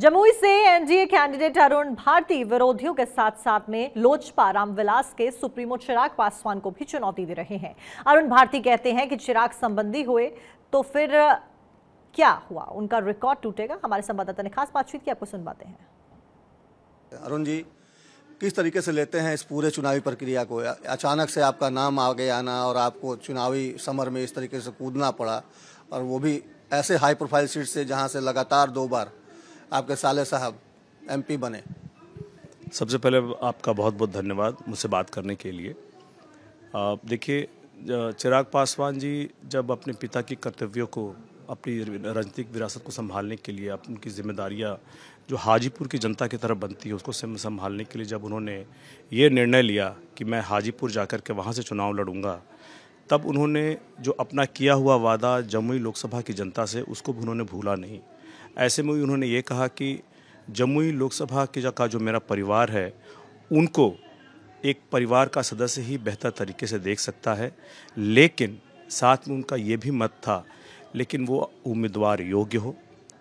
जमुई से NDA candidate Arun Bharti विरोधियों के साथ साथ में लोजपा रामविलास के सुप्रीमो चिराग पासवान को भी चुनौती दे रहे हैं अरुण भारती कहते हैं कि चिराग संबंधी हुए तो फिर क्या हुआ उनका रिकॉर्ड टूटेगा हमारे संवाददाता ने खास बातचीत की आपको सुनवाते हैं अरुण जी किस तरीके से लेते हैं इस पूरे चुनावी प्रक्रिया को अचानक से आपका नाम आगे आना और आपको चुनावी समर में इस तरीके से कूदना पड़ा और वो भी ऐसे हाई प्रोफाइल सीट से जहां से लगातार दो बार आपके साले साहब एमपी बने सबसे पहले आपका बहुत बहुत धन्यवाद मुझसे बात करने के लिए देखिए चिराग पासवान जी जब अपने पिता की कर्तव्यों को अपनी राजनीतिक विरासत को संभालने के लिए उनकी जिम्मेदारियाँ जो हाजीपुर की जनता की तरफ बनती है उसको संभालने के लिए जब उन्होंने ये निर्णय लिया कि मैं हाजीपुर जाकर के वहाँ से चुनाव लड़ूंगा तब उन्होंने जो अपना किया हुआ वादा जमुई लोकसभा की जनता से उसको भी उन्होंने भूला नहीं ऐसे में उन्होंने ये कहा कि जमुई लोकसभा के का जो मेरा परिवार है उनको एक परिवार का सदस्य ही बेहतर तरीके से देख सकता है लेकिन साथ में उनका ये भी मत था लेकिन वो उम्मीदवार योग्य हो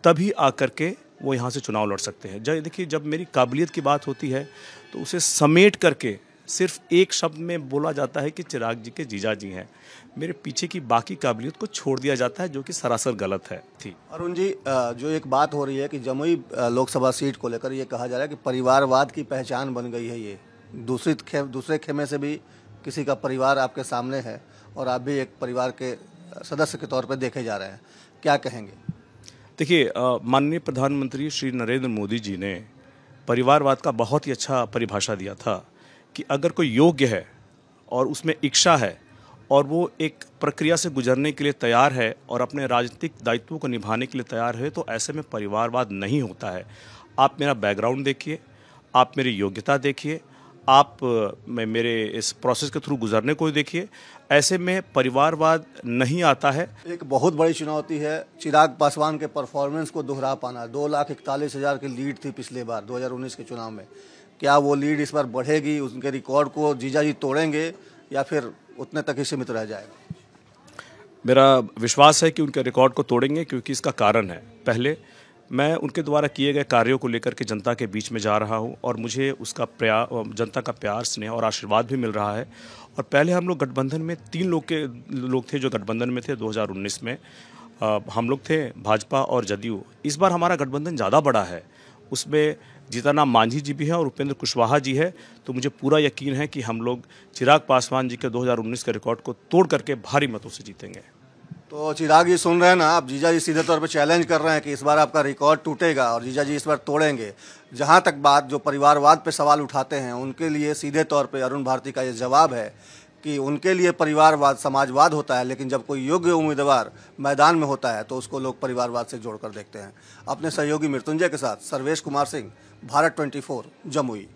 तभी आकर के वो यहाँ से चुनाव लड़ सकते हैं जब देखिए जब मेरी काबिलियत की बात होती है तो उसे समेट करके सिर्फ एक शब्द में बोला जाता है कि चिराग जी के जीजा जी हैं मेरे पीछे की बाकी काबिलियत को छोड़ दिया जाता है जो कि सरासर गलत है थी अरुण जी जो एक बात हो रही है कि जमुई लोकसभा सीट को लेकर ये कहा जा रहा है कि परिवारवाद की पहचान बन गई है ये दूसरी खे, दूसरे खेमे से भी किसी का परिवार आपके सामने है और आप भी एक परिवार के सदस्य के तौर पर देखे जा रहे हैं क्या कहेंगे देखिए माननीय प्रधानमंत्री श्री नरेंद्र मोदी जी ने परिवारवाद का बहुत ही अच्छा परिभाषा दिया था कि अगर कोई योग्य है और उसमें इच्छा है और वो एक प्रक्रिया से गुजरने के लिए तैयार है और अपने राजनीतिक दायित्वों को निभाने के लिए तैयार है तो ऐसे में परिवारवाद नहीं होता है आप मेरा बैकग्राउंड देखिए आप मेरी योग्यता देखिए आप मेरे इस प्रोसेस के थ्रू गुजरने को देखिए ऐसे में परिवारवाद नहीं आता है एक बहुत बड़ी चुनौती है चिराग पासवान के परफॉर्मेंस को दोहरा पाना दो लाख इकतालीस हज़ार की लीड थी पिछले बार 2019 के चुनाव में क्या वो लीड इस बार बढ़ेगी उनके रिकॉर्ड को जीजा जी तोड़ेंगे या फिर उतने तक ही सीमित रह जाएगा मेरा विश्वास है कि उनके रिकॉर्ड को तोड़ेंगे क्योंकि इसका कारण है पहले मैं उनके द्वारा किए गए कार्यों को लेकर के जनता के बीच में जा रहा हूँ और मुझे उसका प्रया जनता का प्यार स्नेह और आशीर्वाद भी मिल रहा है और पहले हम लोग गठबंधन में तीन लोग के लोग थे जो गठबंधन में थे 2019 में आ, हम लोग थे भाजपा और जदयू इस बार हमारा गठबंधन ज़्यादा बड़ा है उसमें जीताराम मांझी जी भी हैं और उपेंद्र कुशवाहा जी है तो मुझे पूरा यकीन है कि हम लोग चिराग पासवान जी के 2019 के रिकॉर्ड को तोड़ करके भारी मतों से जीतेंगे तो चिराग जी सुन रहे हैं ना आप जीजा जी सीधे तौर पर चैलेंज कर रहे हैं कि इस बार आपका रिकॉर्ड टूटेगा और जीजा जी इस बार तोड़ेंगे जहां तक बात जो परिवारवाद पे सवाल उठाते हैं उनके लिए सीधे तौर पे अरुण भारती का ये जवाब है कि उनके लिए परिवारवाद समाजवाद होता है लेकिन जब कोई योग्य उम्मीदवार मैदान में होता है तो उसको लोग परिवारवाद से जोड़कर देखते हैं अपने सहयोगी मृत्युंजय के साथ सर्वेश कुमार सिंह भारत ट्वेंटी जमुई